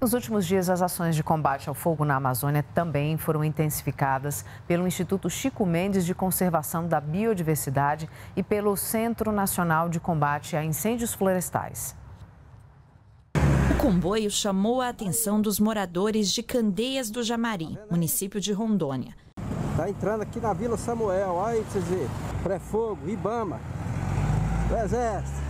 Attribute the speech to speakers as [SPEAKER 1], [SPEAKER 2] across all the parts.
[SPEAKER 1] Nos últimos dias, as ações de combate ao fogo na Amazônia também foram intensificadas pelo Instituto Chico Mendes de Conservação da Biodiversidade e pelo Centro Nacional de Combate a Incêndios Florestais. O comboio chamou a atenção dos moradores de Candeias do Jamari, município de Rondônia.
[SPEAKER 2] Está entrando aqui na Vila Samuel, olha aí, vocês Pré-fogo, Ibama, o Exército.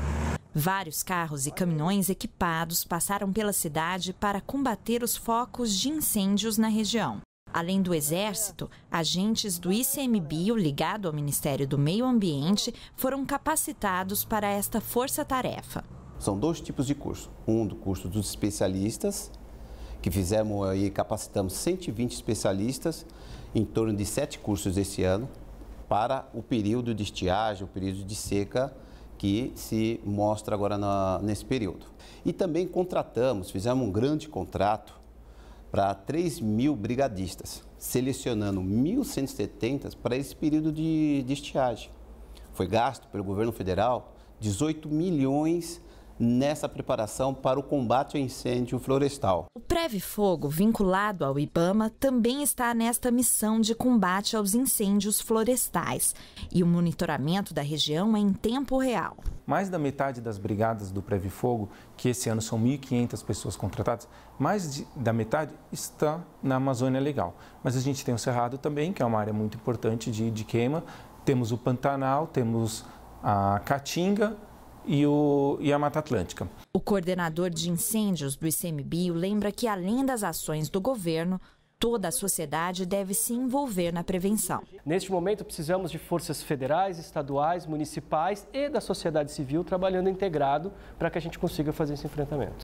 [SPEAKER 1] Vários carros e caminhões equipados passaram pela cidade para combater os focos de incêndios na região. Além do Exército, agentes do ICMBio ligado ao Ministério do Meio Ambiente foram capacitados para esta força-tarefa.
[SPEAKER 2] São dois tipos de curso. Um do curso dos especialistas, que fizemos aí, capacitamos 120 especialistas em torno de sete cursos esse ano para o período de estiagem, o período de seca que se mostra agora na, nesse período. E também contratamos, fizemos um grande contrato para 3 mil brigadistas, selecionando 1.170 para esse período de, de estiagem. Foi gasto pelo governo federal 18 milhões nessa preparação para o combate ao incêndio florestal. O
[SPEAKER 1] Preve-Fogo, vinculado ao IBAMA, também está nesta missão de combate aos incêndios florestais e o monitoramento da região é em tempo real.
[SPEAKER 3] Mais da metade das brigadas do Preve-Fogo, que esse ano são 1.500 pessoas contratadas, mais de, da metade está na Amazônia Legal. Mas a gente tem o Cerrado também, que é uma área muito importante de, de queima, temos o Pantanal, temos a Caatinga e, o, e a Mata Atlântica.
[SPEAKER 1] O coordenador de incêndios do ICMBio lembra que, além das ações do governo, toda a sociedade deve se envolver na
[SPEAKER 3] prevenção. Neste momento, precisamos de forças federais, estaduais, municipais e da sociedade civil trabalhando integrado para que a gente consiga fazer esse enfrentamento.